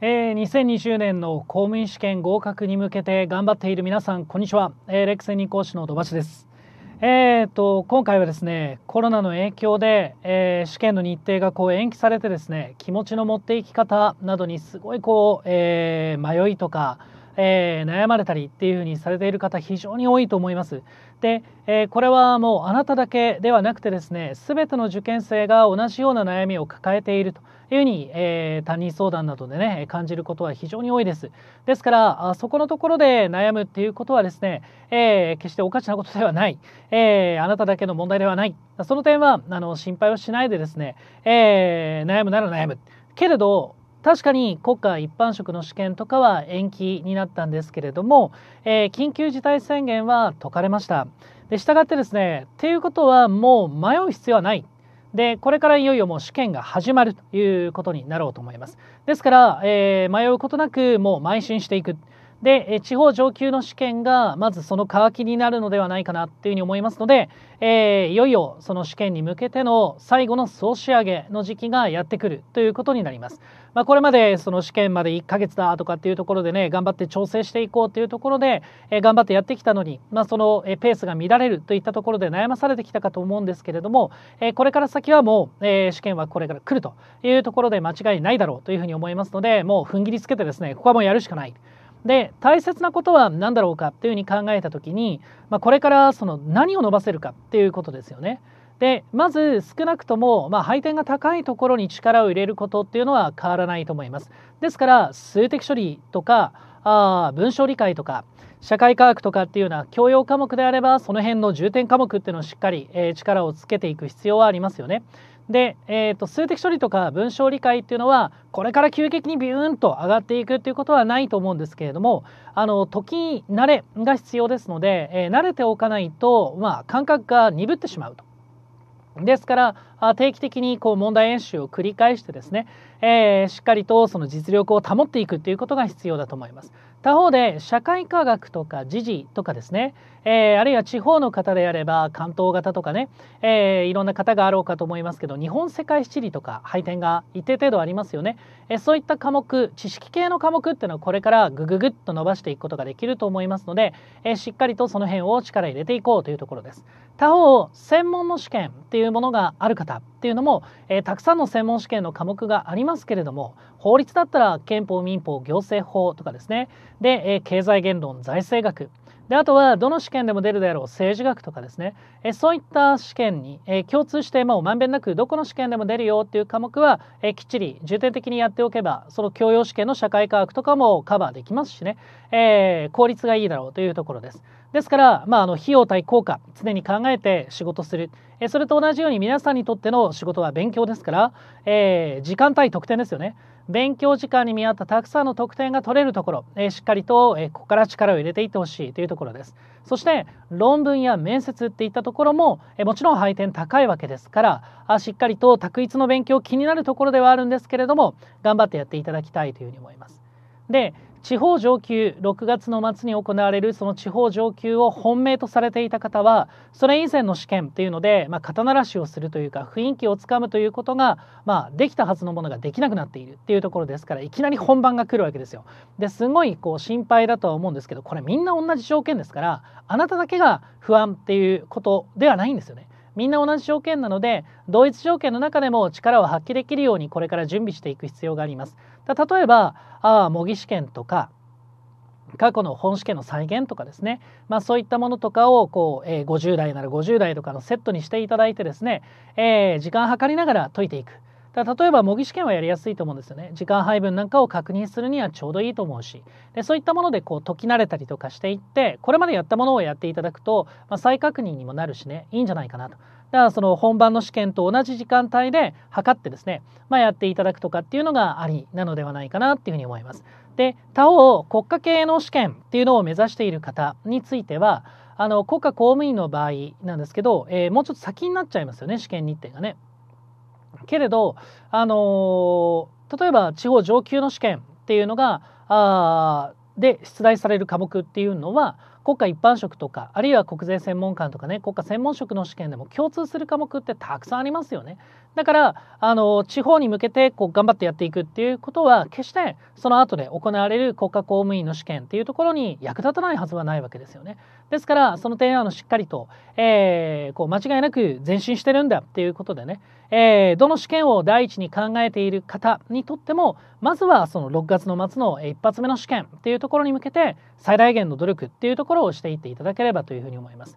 えー、2020年の公務員試験合格に向けて頑張っている皆さん、こんにちは。えー、レクセニ講師の土橋です。えーと、今回はですね、コロナの影響で、えー、試験の日程がこう延期されてですね、気持ちの持っていき方などにすごいこう、えー、迷いとか、えー、悩まれたりっていうふうにされている方非常に多いと思います。で、えー、これはもうあなただけではなくてですね全ての受験生が同じような悩みを抱えているというふうに、えー、担任相談などでね感じることは非常に多いですですからあそこのところで悩むっていうことはですね、えー、決しておかしなことではない、えー、あなただけの問題ではないその点はあの心配をしないでですね、えー、悩むなら悩むけれど確かに国家一般職の試験とかは延期になったんですけれども、えー、緊急事態宣言は解かれました。で、したがってですね、っていうことはもう迷う必要はない。で、これからいよいよもう試験が始まるということになろうと思います。ですから、えー、迷うことなくもう邁進していく。で、地方上級の試験が、まずその渇きになるのではないかなっていうふうに思いますので、えー、いよいよその試験に向けての最後の総仕上げの時期がやってくるということになります。まあ、これまでその試験まで1ヶ月だとかっていうところでね、頑張って調整していこうというところで、えー、頑張ってやってきたのに、まあ、そのペースが乱れるといったところで悩まされてきたかと思うんですけれども、えー、これから先はもう、えー、試験はこれから来るというところで間違いないだろうというふうに思いますので、もう踏ん切りつけてですね、ここはもうやるしかない。で大切なことは何だろうかっていうふうに考えた時に、まあ、これからその何を伸ばせるかっていうことですよね。でまず少なくとも、まあ、配点が高いところに力を入れることっていうのは変わらないと思います。ですから数的処理とかあ文章理解とか社会科学とかっていうような教養科目であればその辺の重点科目っていうのをしっかり、えー、力をつけていく必要はありますよね。で、えーと、数的処理とか文章理解っていうのはこれから急激にビューンと上がっていくっていうことはないと思うんですけれどもあの時慣れが必要ですので、えー、慣れておかないと、まあ、感覚が鈍ってしまうと。ですから定期的にこう問題演習を繰り返してですね、えー、しっかりとその実力を保っていくということが必要だと思います。他方で社会科学とか時事とかですね、えー、あるいは地方の方であれば関東型とかね、えー、いろんな方があろうかと思いますけど日本世界七里とか配点が一定程度ありますよね、えー、そういった科目知識系の科目っていうのはこれからグぐぐっと伸ばしていくことができると思いますので、えしっかりとその辺を力入れていこうというところです他方専門の試験っていうものがある方っていうのも、えたくさんの専門試験の科目がありますけれども法律だったら憲法民法行政法とかですねで、え経済言論財政学であとはどの試験でも出るであろう政治学とかですねえそういった試験にえ共通してもうまんべんなくどこの試験でも出るよっていう科目はえきっちり重点的にやっておけばその教養試験の社会科学とかもカバーできますしね、えー、効率がいいだろうというところです。ですから、まあ、あの費用対効果常に考えて仕事する。えそれと同じように皆さんにとっての仕事は勉強ですから、えー、時間対得点ですよね。勉強時間に見合ったたくさんの得点が取れるところ、えー、しっかりと、えー、ここから力を入れていってほしいというところです。そして論文や面接っていったところも、えー、もちろん配点高いわけですからあしっかりと択一の勉強気になるところではあるんですけれども頑張ってやっていただきたいというふうに思います。で地方上級6月の末に行われるその地方上級を本命とされていた方はそれ以前の試験というので、まあ、肩慣らしをするというか雰囲気をつかむということが、まあ、できたはずのものができなくなっているっていうところですからいきなり本番が来るわけですよ。ですごいこう心配だとは思うんですけどこれみんな同じ条件ですからあなただけが不安っていうことではないんですよね。みんな同じ条件なので同一条件の中でも力を発揮できるようにこれから準備していく必要があります。例えばあ模擬試験とか過去の本試験の再現とかですね、まあ、そういったものとかをこう、えー、50代なら50代とかのセットにしていただいてですね、えー、時間計りながら解いていく。だ例えば模擬試験はやりやすいと思うんですよね時間配分なんかを確認するにはちょうどいいと思うしでそういったものでこう解き慣れたりとかしていってこれまでやったものをやっていただくと、まあ、再確認にもなるしねいいんじゃないかなとだからその本番の試験と同じ時間帯で測ってですね、まあ、やっていただくとかっていうのがありなのではないかなっていうふうに思います。で他方国家系の試験っていうのを目指している方についてはあの国家公務員の場合なんですけど、えー、もうちょっと先になっちゃいますよね試験日程がね。けれど、あのー、例えば地方上級の試験っていうのがあで出題される科目っていうのは国家一般職とかあるいは国税専門官とかね国家専門職の試験でも共通する科目ってたくさんありますよねだからあの地方に向けてこう頑張ってやっていくっていうことは決してその後で行われる国家公務員の試験っていうところに役立たないはずはないわけですよねですからその点はしっかりと、えー、こう間違いなく前進してるんだっていうことでね、えー、どの試験を第一に考えている方にとってもまずはその6月の末の一発目の試験っていうところに向けて最大限の努力っていうところローしていっていただければというふうに思います。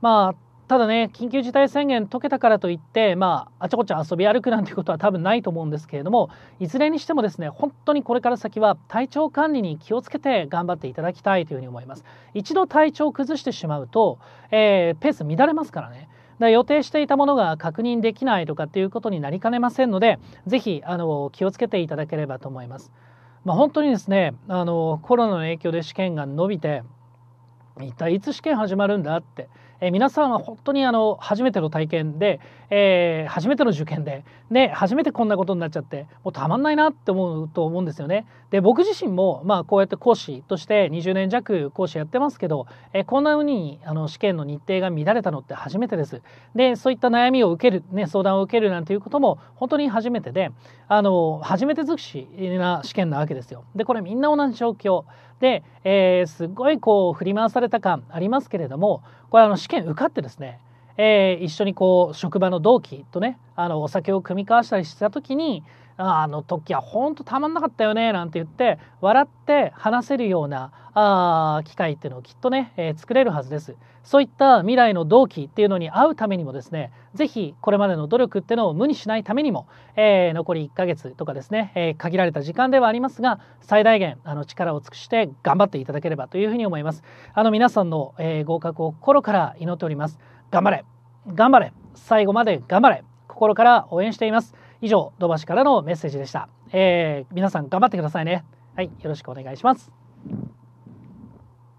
まあただね緊急事態宣言解けたからといってまああちこち遊び歩くなんてことは多分ないと思うんですけれどもいずれにしてもですね本当にこれから先は体調管理に気をつけて頑張っていただきたいというふうに思います一度体調を崩してしまうと、えー、ペース乱れますからねだから予定していたものが確認できないとかっていうことになりかねませんので是非あの気をつけていただければと思います、まあ、本当にですねあのコロナの影響で試験が伸びて一体いつ試験始まるんだって、えー、皆さんは本当にあの初めての体験で、えー、初めての受験でで初めてこんなことになっちゃってもうたまんないなって思うと思うんですよね。で僕自身も、まあ、こうやって講師として20年弱講師やってますけど、えー、こんなふうにあの試験の日程が乱れたのって初めてです。でそういった悩みを受ける、ね、相談を受けるなんていうことも本当に初めてであの初めて尽くしな試験なわけですよ。でこれみんな同じ状況で、えー、すごいこう振り回された感ありますけれどもこれあの試験受かってですね、えー、一緒にこう職場の同期とねあのお酒を酌み交わしたりした時にあの時はほんとたまんなかったよねなんて言って笑って話せるようなあ機会っていうのをきっとね、えー、作れるはずですそういった未来の同期っていうのに会うためにもですね是非これまでの努力っていうのを無にしないためにも、えー、残り1ヶ月とかですね、えー、限られた時間ではありますが最大限あの力を尽くして頑張っていただければというふうに思いますあの皆さんの、え合格を心から祈っております頑張れ頑張れ最後まで頑張れ心から応援しています以上土橋からのメッセージでした、えー、皆さん頑張ってくださいねはいよろしくお願いします